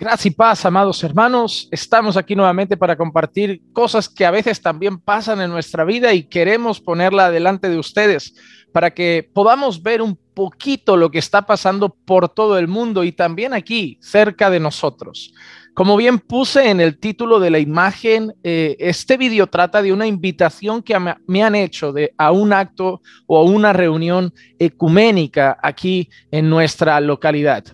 Gracias y paz, amados hermanos. Estamos aquí nuevamente para compartir cosas que a veces también pasan en nuestra vida y queremos ponerla delante de ustedes para que podamos ver un poquito lo que está pasando por todo el mundo y también aquí, cerca de nosotros. Como bien puse en el título de la imagen, eh, este video trata de una invitación que me han hecho a un acto o a una reunión ecuménica aquí en nuestra localidad.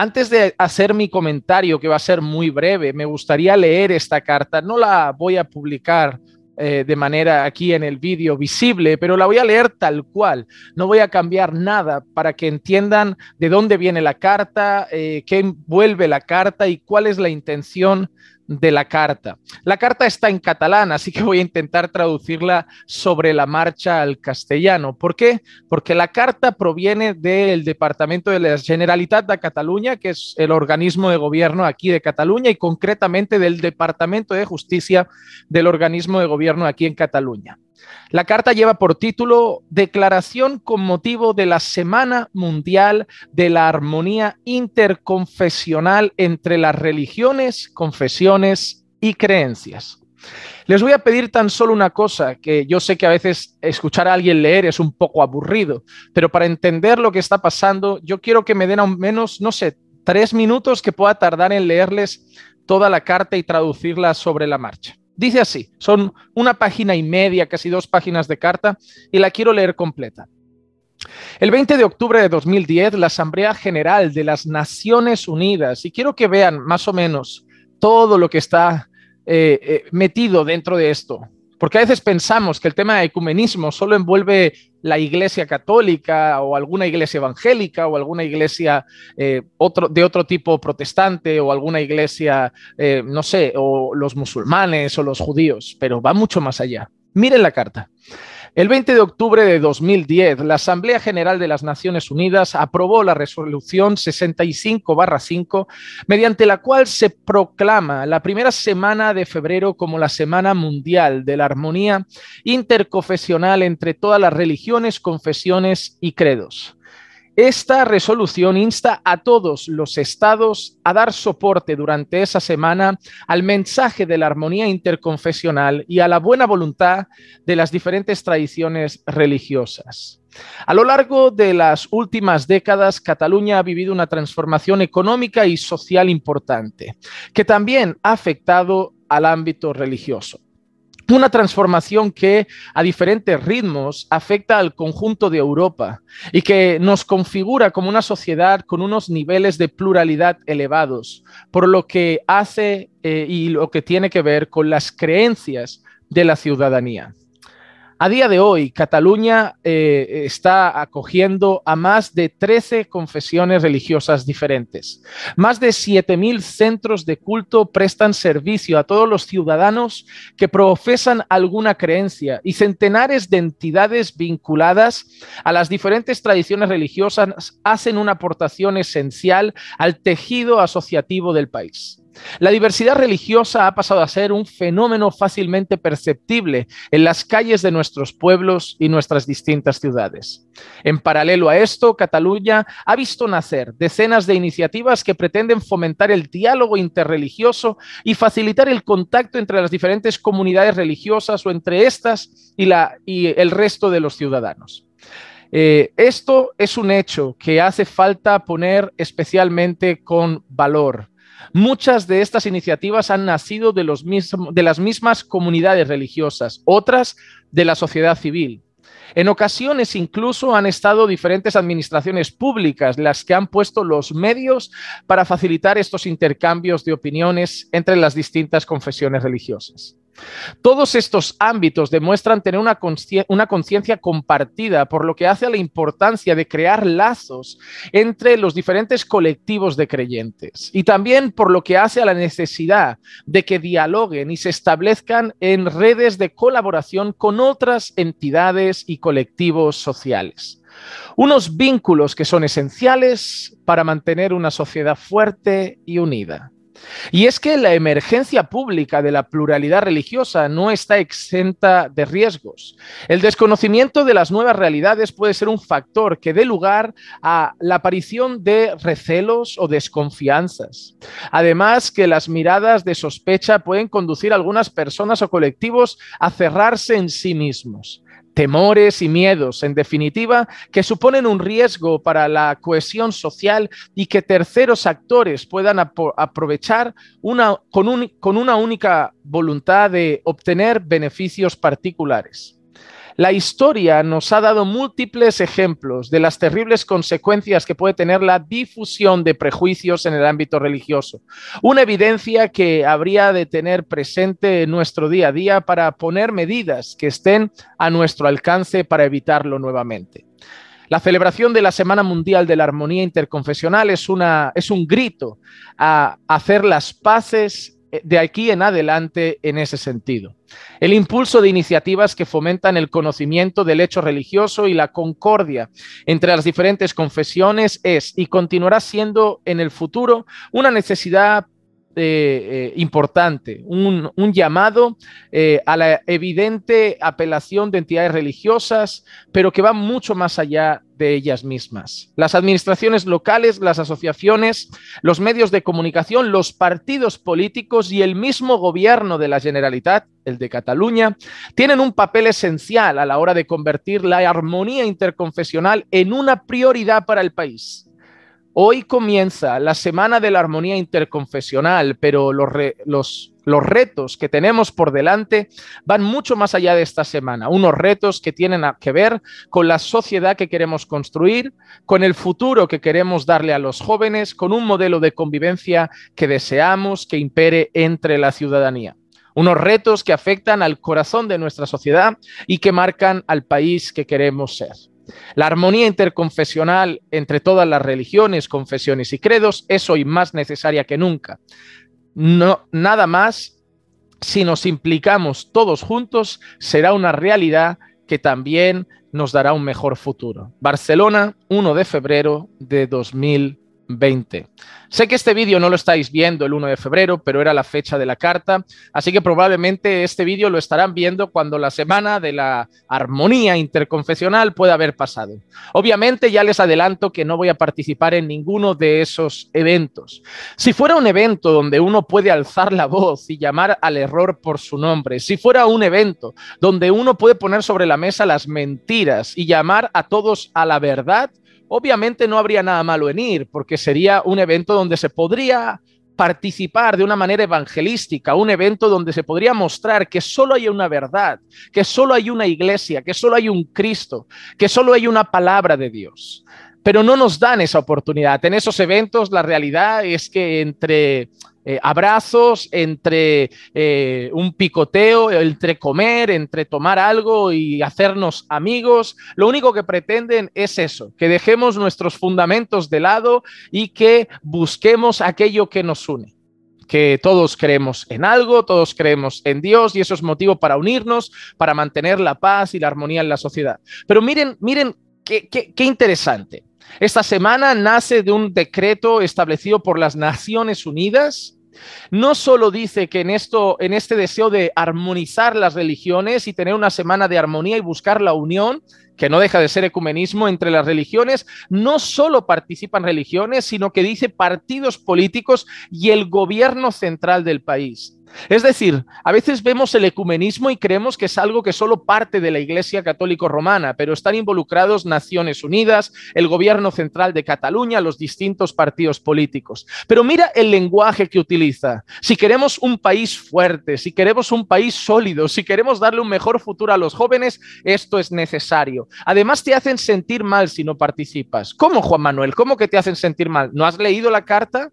Antes de hacer mi comentario, que va a ser muy breve, me gustaría leer esta carta. No la voy a publicar eh, de manera aquí en el vídeo visible, pero la voy a leer tal cual. No voy a cambiar nada para que entiendan de dónde viene la carta, eh, qué envuelve la carta y cuál es la intención de la carta. La carta está en catalán, así que voy a intentar traducirla sobre la marcha al castellano. ¿Por qué? Porque la carta proviene del Departamento de la Generalitat de Cataluña, que es el organismo de gobierno aquí de Cataluña, y concretamente del Departamento de Justicia del organismo de gobierno aquí en Cataluña. La carta lleva por título Declaración con motivo de la Semana Mundial de la Armonía Interconfesional entre las religiones, confesiones y creencias. Les voy a pedir tan solo una cosa, que yo sé que a veces escuchar a alguien leer es un poco aburrido, pero para entender lo que está pasando, yo quiero que me den al menos, no sé, tres minutos que pueda tardar en leerles toda la carta y traducirla sobre la marcha. Dice así, son una página y media, casi dos páginas de carta, y la quiero leer completa. El 20 de octubre de 2010, la Asamblea General de las Naciones Unidas, y quiero que vean más o menos todo lo que está eh, eh, metido dentro de esto, porque a veces pensamos que el tema de ecumenismo solo envuelve la iglesia católica o alguna iglesia evangélica o alguna iglesia eh, otro, de otro tipo protestante o alguna iglesia, eh, no sé, o los musulmanes o los judíos, pero va mucho más allá. Miren la carta. El 20 de octubre de 2010, la Asamblea General de las Naciones Unidas aprobó la resolución 65-5, mediante la cual se proclama la primera semana de febrero como la Semana Mundial de la Armonía Interconfesional entre todas las religiones, confesiones y credos. Esta resolución insta a todos los estados a dar soporte durante esa semana al mensaje de la armonía interconfesional y a la buena voluntad de las diferentes tradiciones religiosas. A lo largo de las últimas décadas, Cataluña ha vivido una transformación económica y social importante, que también ha afectado al ámbito religioso una transformación que a diferentes ritmos afecta al conjunto de Europa y que nos configura como una sociedad con unos niveles de pluralidad elevados, por lo que hace eh, y lo que tiene que ver con las creencias de la ciudadanía. A día de hoy, Cataluña eh, está acogiendo a más de 13 confesiones religiosas diferentes. Más de 7.000 centros de culto prestan servicio a todos los ciudadanos que profesan alguna creencia y centenares de entidades vinculadas a las diferentes tradiciones religiosas hacen una aportación esencial al tejido asociativo del país. La diversidad religiosa ha pasado a ser un fenómeno fácilmente perceptible en las calles de nuestros pueblos y nuestras distintas ciudades. En paralelo a esto, Cataluña ha visto nacer decenas de iniciativas que pretenden fomentar el diálogo interreligioso y facilitar el contacto entre las diferentes comunidades religiosas o entre estas y, el resto de los ciudadanos. Eh, esto es un hecho que hace falta poner especialmente con valor Muchas de estas iniciativas han nacido de, las mismas comunidades religiosas, otras de la sociedad civil. En ocasiones incluso han estado diferentes administraciones públicas las que han puesto los medios para facilitar estos intercambios de opiniones entre las distintas confesiones religiosas. Todos estos ámbitos demuestran tener una conciencia compartida, por lo que hace a la importancia de crear lazos entre los diferentes colectivos de creyentes y también por lo que hace a la necesidad de que dialoguen y se establezcan en redes de colaboración con otras entidades y colectivos sociales. Unos vínculos que son esenciales para mantener una sociedad fuerte y unida. Y es que la emergencia pública de la pluralidad religiosa no está exenta de riesgos. El desconocimiento de las nuevas realidades puede ser un factor que dé lugar a la aparición de recelos o desconfianzas. Además, que las miradas de sospecha pueden conducir a algunas personas o colectivos a cerrarse en sí mismos, temores y miedos, en definitiva, que suponen un riesgo para la cohesión social y que terceros actores puedan aprovechar con una única voluntad de obtener beneficios particulares. La historia nos ha dado múltiples ejemplos de las terribles consecuencias que puede tener la difusión de prejuicios en el ámbito religioso. Una evidencia que habría de tener presente en nuestro día a día para poner medidas que estén a nuestro alcance para evitarlo nuevamente. La celebración de la Semana Mundial de la Armonía Interconfesional es, una, es un grito a hacer las paces eh, de aquí en adelante en ese sentido. El impulso de iniciativas que fomentan el conocimiento del hecho religioso y la concordia entre las diferentes confesiones es y continuará siendo en el futuro una necesidad eh, eh, importante, un, llamado eh, a la evidente apelación de entidades religiosas, pero que va mucho más allá de ellas mismas. Las administraciones locales, las asociaciones, los medios de comunicación, los partidos políticos y el mismo gobierno de la Generalitat, el de Cataluña, tienen un papel esencial a la hora de convertir la armonía interconfesional en una prioridad para el país Hoy comienza la Semana de la Armonía Interconfesional, pero los, retos que tenemos por delante van mucho más allá de esta semana. Unos retos que tienen que ver con la sociedad que queremos construir, con el futuro que queremos darle a los jóvenes, con un modelo de convivencia que deseamos que impere entre la ciudadanía unos retos que afectan al corazón de nuestra sociedad y que marcan al país que queremos ser. La armonía interconfesional entre todas las religiones, confesiones y credos es hoy más necesaria que nunca. No, nada más, si nos implicamos todos juntos, será una realidad que también nos dará un mejor futuro. Barcelona, 1 de febrero de 2020. 20. Sé que este vídeo no lo estáis viendo el 1 de febrero, pero era la fecha de la carta, así que probablemente este vídeo lo estarán viendo cuando la semana de la armonía interconfesional pueda haber pasado. Obviamente ya les adelanto que no voy a participar en ninguno de esos eventos. Si fuera un evento donde uno puede alzar la voz y llamar al error por su nombre, si fuera un evento donde uno puede poner sobre la mesa las mentiras y llamar a todos a la verdad, Obviamente no habría nada malo en ir, porque sería un evento donde se podría participar de una manera evangelística, un evento donde se podría mostrar que solo hay una verdad, que solo hay una iglesia, que solo hay un Cristo, que solo hay una palabra de Dios. Pero no nos dan esa oportunidad. En esos eventos la realidad es que entre eh, abrazos, entre eh, un picoteo, entre comer, entre tomar algo y hacernos amigos. Lo único que pretenden es eso, que dejemos nuestros fundamentos de lado y que busquemos aquello que nos une que todos creemos en algo, todos creemos en Dios y eso es motivo para unirnos, para mantener la paz y la armonía en la sociedad. Pero miren, miren qué, qué interesante. Esta semana nace de un decreto establecido por las Naciones Unidas no solo dice que en, esto, en este deseo de armonizar las religiones y tener una semana de armonía y buscar la unión, que no deja de ser ecumenismo entre las religiones, no solo participan religiones, sino que dice partidos políticos y el gobierno central del país. Es decir, a veces vemos el ecumenismo y creemos que es algo que solo parte de la Iglesia Católica Romana, pero están involucrados Naciones Unidas, el gobierno central de Cataluña, los distintos partidos políticos. Pero mira el lenguaje que utiliza. Si queremos un país fuerte, si queremos un país sólido, si queremos darle un mejor futuro a los jóvenes, esto es necesario. Además, te hacen sentir mal si no participas. ¿Cómo, Juan Manuel? ¿Cómo que te hacen sentir mal? ¿No has leído la carta?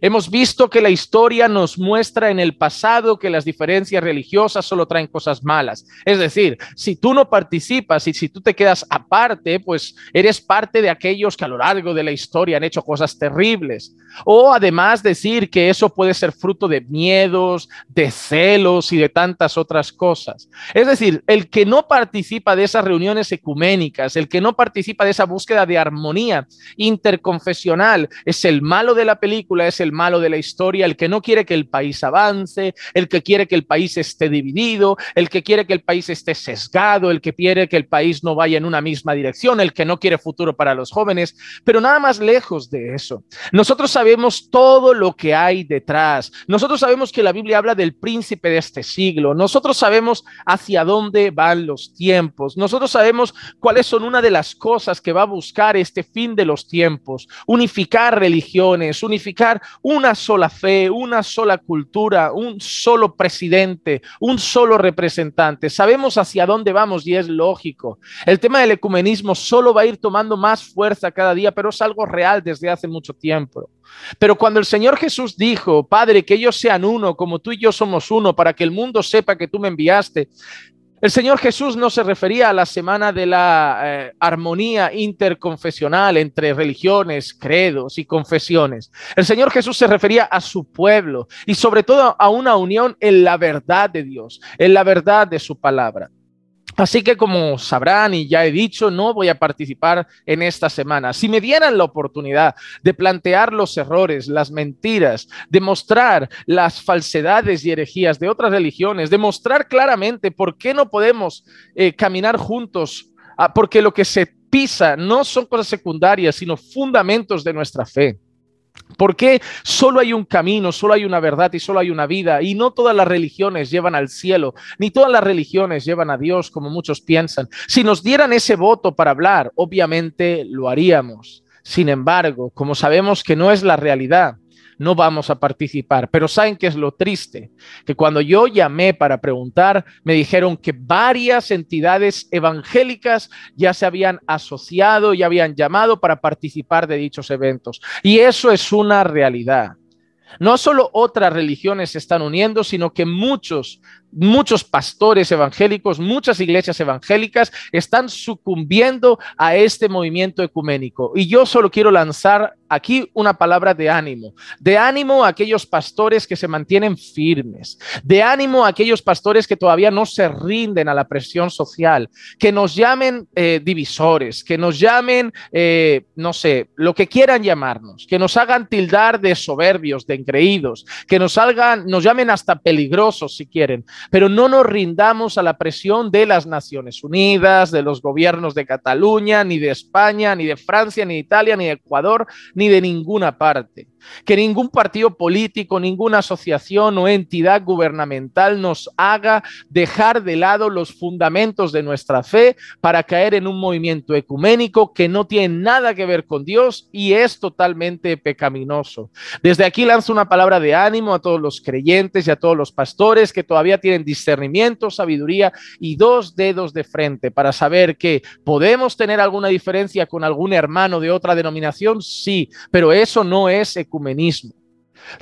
Hemos visto que la historia nos muestra en el pasado que las diferencias religiosas solo traen cosas malas. Es decir, si tú no participas y si tú te quedas aparte, pues eres parte de aquellos que a lo largo de la historia han hecho cosas terribles. O además decir que eso puede ser fruto de miedos, de celos y de tantas otras cosas. Es decir, el que no participa de esas reuniones ecuménicas, el que no participa de esa búsqueda de armonía interconfesional, es el malo de la película, el malo de la historia, el que no quiere que el país avance, el que quiere que el país esté dividido, el que quiere que el país esté sesgado, el que quiere que el país no vaya en una misma dirección, el que no quiere futuro para los jóvenes, pero nada más lejos de eso. Nosotros sabemos todo lo que hay detrás. Nosotros sabemos que la Biblia habla del príncipe de este siglo. Nosotros sabemos hacia dónde van los tiempos. Nosotros sabemos cuáles son una de las cosas que va a buscar este fin de los tiempos. Unificar religiones, unificar una sola fe, una sola cultura, un solo presidente, un solo representante. Sabemos hacia dónde vamos y es lógico. El tema del ecumenismo solo va a ir tomando más fuerza cada día, pero es algo real desde hace mucho tiempo. Pero cuando el Señor Jesús dijo, Padre, que ellos sean uno, como tú y yo somos uno, para que el mundo sepa que tú me enviaste, el Señor Jesús no se refería a la semana de la eh, armonía interconfesional entre religiones, credos y confesiones. El Señor Jesús se refería a su pueblo y sobre todo a una unión en la verdad de Dios, en la verdad de su palabra. Así que como sabrán y ya he dicho, no voy a participar en esta semana. Si me dieran la oportunidad de plantear los errores, las mentiras, de mostrar las falsedades y herejías de otras religiones, de mostrar claramente por qué no podemos eh, caminar juntos, ah, porque lo que se pisa no son cosas secundarias, sino fundamentos de nuestra fe. Porque solo hay un camino, solo hay una verdad y solo hay una vida? Y no todas las religiones llevan al cielo, ni todas las religiones llevan a Dios como muchos piensan. Si nos dieran ese voto para hablar, obviamente lo haríamos. Sin embargo, como sabemos que no es la realidad, no vamos a participar. Pero ¿saben qué es lo triste? Que cuando yo llamé para preguntar, me dijeron que varias entidades evangélicas ya se habían asociado y habían llamado para participar de dichos eventos. Y eso es una realidad. No solo otras religiones se están uniendo, sino que muchos muchos pastores evangélicos, muchas iglesias evangélicas están sucumbiendo a este movimiento ecuménico. Y yo solo quiero lanzar aquí una palabra de ánimo, de ánimo a aquellos pastores que se mantienen firmes, de ánimo a aquellos pastores que todavía no se rinden a la presión social, que nos llamen eh, divisores, que nos llamen, eh, no sé, lo que quieran llamarnos, que nos hagan tildar de soberbios, de increídos, que nos, salgan, nos llamen hasta peligrosos si quieren, pero no nos rindamos a la presión de las Naciones Unidas, de los gobiernos de Cataluña, ni de España, ni de Francia, ni de Italia, ni de Ecuador, ni de ninguna parte que ningún partido político, ninguna asociación o entidad gubernamental nos haga dejar de lado los fundamentos de nuestra fe para caer en un movimiento ecuménico que no tiene nada que ver con Dios y es totalmente pecaminoso. Desde aquí lanzo una palabra de ánimo a todos los creyentes y a todos los pastores que todavía tienen discernimiento, sabiduría y dos dedos de frente para saber que podemos tener alguna diferencia con algún hermano de otra denominación, sí, pero eso no es ecuménico ecumenismo.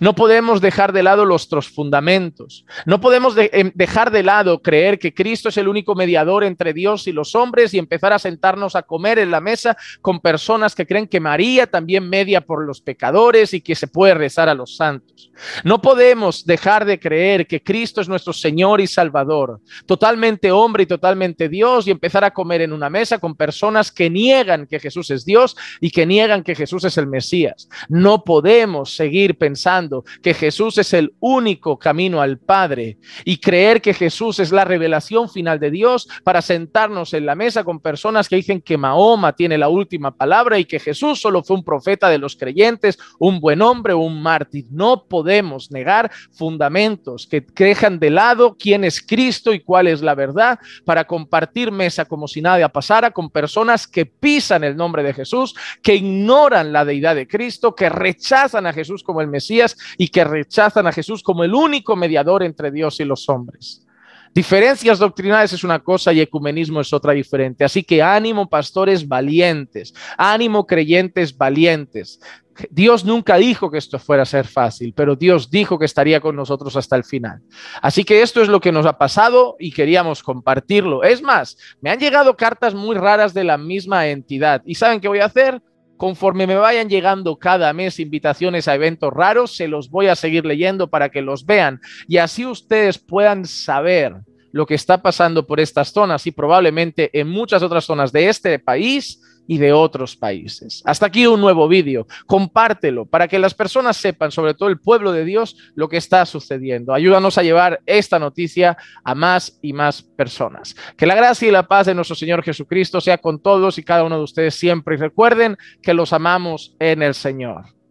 No podemos dejar de lado nuestros fundamentos. No podemos em, dejar de lado creer que Cristo es el único mediador entre Dios y los hombres y empezar a sentarnos a comer en la mesa con personas que creen que María también media por los pecadores y que se puede rezar a los santos. No podemos dejar de creer que Cristo es nuestro Señor y Salvador, totalmente hombre y totalmente Dios, y empezar a comer en una mesa con personas que niegan que Jesús es Dios y que niegan que Jesús es el Mesías. No podemos seguir pensando que Jesús es el único camino al Padre y creer que Jesús es la revelación final de Dios para sentarnos en la mesa con personas que dicen que Mahoma tiene la última palabra y que Jesús solo fue un profeta de los creyentes, un buen hombre, un mártir. No podemos negar fundamentos que dejan de lado quién es Cristo y cuál es la verdad para compartir mesa como si nada pasara con personas que pisan el nombre de Jesús, que ignoran la deidad de Cristo, que rechazan a Jesús como el Mesías y que rechazan a Jesús como el único mediador entre Dios y los hombres. Diferencias doctrinales es una cosa y ecumenismo es otra diferente. Así que ánimo, pastores valientes, ánimo, creyentes valientes. Dios nunca dijo que esto fuera a ser fácil, pero Dios dijo que estaría con nosotros hasta el final. Así que esto es lo que nos ha pasado y queríamos compartirlo. Es más, me han llegado cartas muy raras de la misma entidad. ¿Y saben qué voy a hacer? Conforme me vayan llegando cada mes invitaciones a eventos raros, se los voy a seguir leyendo para que los vean y así ustedes puedan saber lo que está pasando por estas zonas y probablemente en muchas otras zonas de este país y de otros países. Hasta aquí un nuevo vídeo. Compártelo para que las personas sepan, sobre todo el pueblo de Dios, lo que está sucediendo. Ayúdanos a llevar esta noticia a más y más personas. Que la gracia y la paz de nuestro Señor Jesucristo sea con todos y cada uno de ustedes siempre. Y recuerden que los amamos en el Señor.